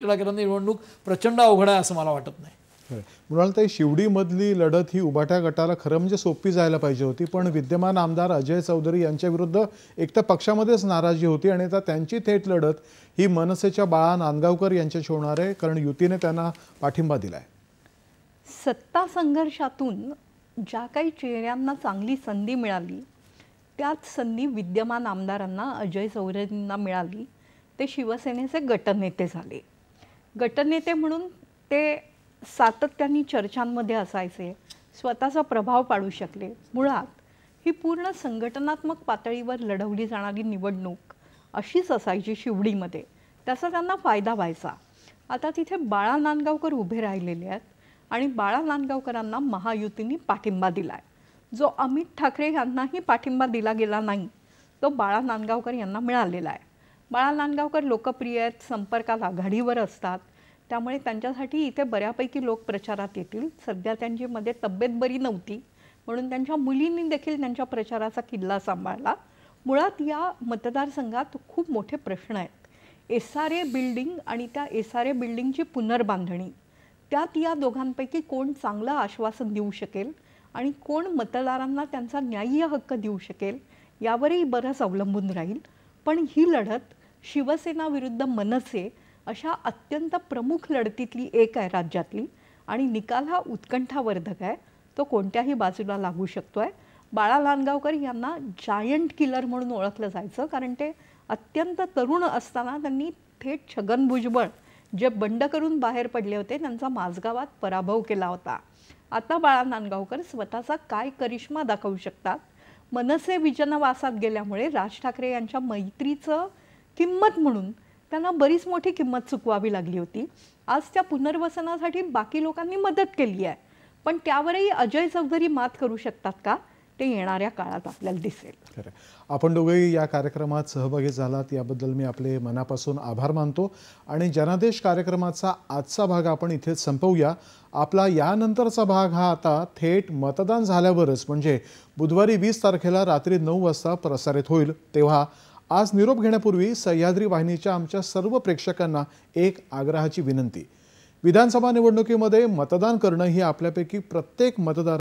टिळाकरांनी निवडणूक प्रचंड अवघड आहे असं मला वाटत नाही शिवडी शिवडीमधली लढत ही उभाट्या गटाला खरं म्हणजे सोपी जायला पाहिजे होती पण विद्यमान आमदार अजय चौधरी यांच्या विरुद्ध एक तर पक्षामध्येच नाराजी होती आणि आता त्यांची थेट लढत ही मनसेच्या बाळा नांदगावकर यांच्याशी होणार आहे कारण युतीने त्यांना पाठिंबा दिलाय सत्ता संघर्षातून ज्या काही चेहऱ्यांना चांगली संधी मिळाली त्याच संधी विद्यमान आमदारांना अजय चौधरींना मिळाली ते शिवसेनेचे गटनेते झाले गटनेते म्हणून ते सातत्याने चर्चांमध्ये असायचे स्वतःचा प्रभाव पाडू शकले मुळात ही पूर्ण संघटनात्मक पातळीवर लढवली जाणारी निवडणूक अशीच असायची शिवडीमध्ये त्याचा त्यांना फायदा व्हायचा आता तिथे बाळा नांदगावकर उभे राहिलेले आहेत आणि बाळा नांदगावकरांना महायुतीने पाठिंबा दिला आहे जो अमित ठाकरे यांनाही पाठिंबा दिला गेला नाही तो बाळा नांदगावकर यांना मिळालेला आहे बाळा नांदगावकर लोकप्रिय आहेत संपर्कात आघाडीवर असतात त्यामुळे त्यांच्यासाठी इथे बऱ्यापैकी लोक प्रचारात येतील सध्या त्यांची मध्ये तब्येत बरी नव्हती म्हणून त्यांच्या मुलींनी देखील त्यांच्या प्रचाराचा किल्ला सांभाळला मुळात या मतदारसंघात खूप मोठे प्रश्न आहेत एस आर ए बिल्डिंग आणि त्या एस आर ए बिल्डिंगची पुनर्बांधणी त्यात या दोघांपैकी कोण चांगलं आश्वासन देऊ शकेल आणि कोण मतदारांना त्यांचा न्याय्य हक्क देऊ शकेल यावरही बरंच अवलंबून राहील पण ही लढत शिवसेना विरुद्ध मनसे अशा अत्यंत प्रमुख लढतीतली एक आहे राज्यातली आणि निकाल हा उत्कंठावर्धक आहे तो कोणत्याही बाजूला लागू शकतो आहे बाळा लानगावकर यांना जायंट किलर म्हणून ओळखलं जायचं कारण ते अत्यंत तरुण असताना त्यांनी थेट छगन भुजबळ जे बंड करून बाहेर पडले होते त्यांचा माझगावात पराभव केला होता आता बाळा नांदगावकर स्वतःचा काय करिश्मा दाखवू शकतात मनसे विजनवासात गेल्यामुळे राज ठाकरे यांच्या मैत्रीचं किंमत म्हणून त्यांना बरीच मोठी किंमत चुकवावी लागली होती आज त्या पुनर्वसनासाठी बाकी लोकांनी मदत केली आहे पण त्यावरही अजय चौधरी मात करू शकतात का ते येणाऱ्या काळात आपल्याला दिसेल आपण दोघेही या कार्यक्रमात सहभागी झालात याबद्दल मी आपले मनापासून आभार मानतो आणि जनादेश कार्यक्रमाचा आजचा भाग आपण इथे संपवूया आपला यानंतरचा भाग हा आता थेट मतदान झाल्यावरच म्हणजे बुधवारी वीस तारखेला रात्री नऊ वाजता प्रसारित होईल तेव्हा आज निरोप घेण्यापूर्वी सह्याद्री वाहिनीच्या आमच्या सर्व प्रेक्षकांना एक आग्रहाची विनंती विधानसभा निवडणुकीमध्ये मतदान करणं ही आपल्यापैकी प्रत्येक मतदार